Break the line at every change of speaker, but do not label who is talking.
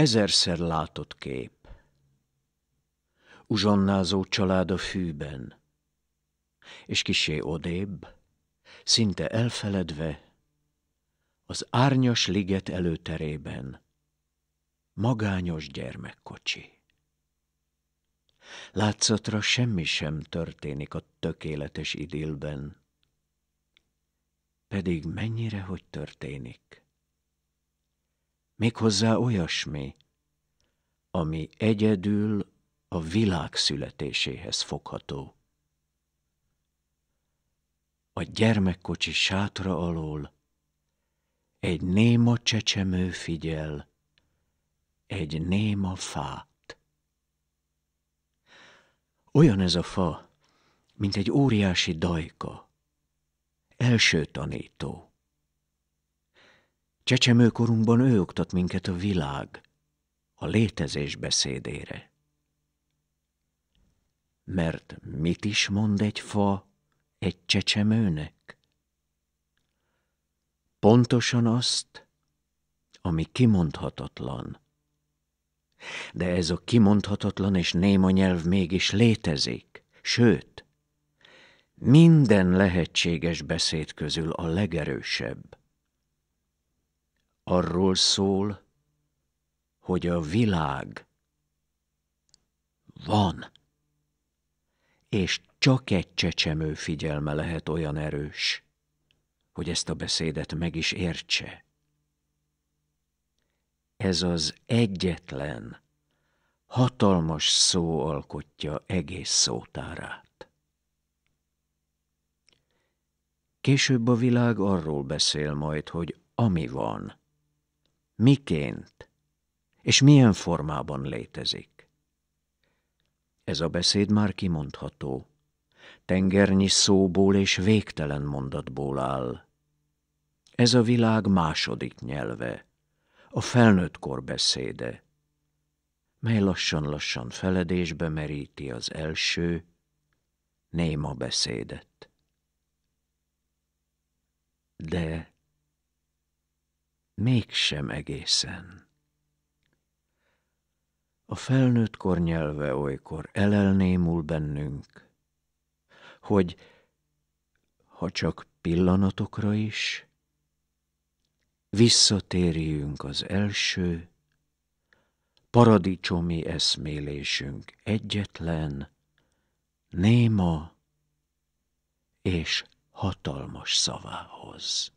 ezerszer látott kép. Uzsonnázó család a fűben, és kisé odébb, szinte elfeledve, az árnyas liget előterében magányos gyermekkocsi. Látszatra semmi sem történik a tökéletes idilben, pedig mennyire hogy történik méghozzá olyasmi, ami egyedül a világ születéséhez fogható. A gyermekkocsi sátra alól egy néma csecsemő figyel, egy néma fát. Olyan ez a fa, mint egy óriási dajka, első tanító Csecsemőkorunkban ő oktat minket a világ, a létezés beszédére. Mert mit is mond egy fa egy csecsemőnek? Pontosan azt, ami kimondhatatlan. De ez a kimondhatatlan és néma nyelv mégis létezik, sőt, minden lehetséges beszéd közül a legerősebb – arról szól, hogy a világ van, és csak egy csecsemő figyelme lehet olyan erős, hogy ezt a beszédet meg is értse. Ez az egyetlen, hatalmas szó alkotja egész szótárát. Később a világ arról beszél majd, hogy ami van, miként és milyen formában létezik. Ez a beszéd már kimondható. Tengernyi szóból és végtelen mondatból áll. Ez a világ második nyelve, a felnőttkor beszéde, mely lassan-lassan feledésbe meríti az első, néma beszédet. De mégsem egészen. A kor nyelve olykor elelnémul bennünk, hogy ha csak pillanatokra is, visszatérjünk az első, paradicsomi eszmélésünk egyetlen, néma és hatalmas szavához.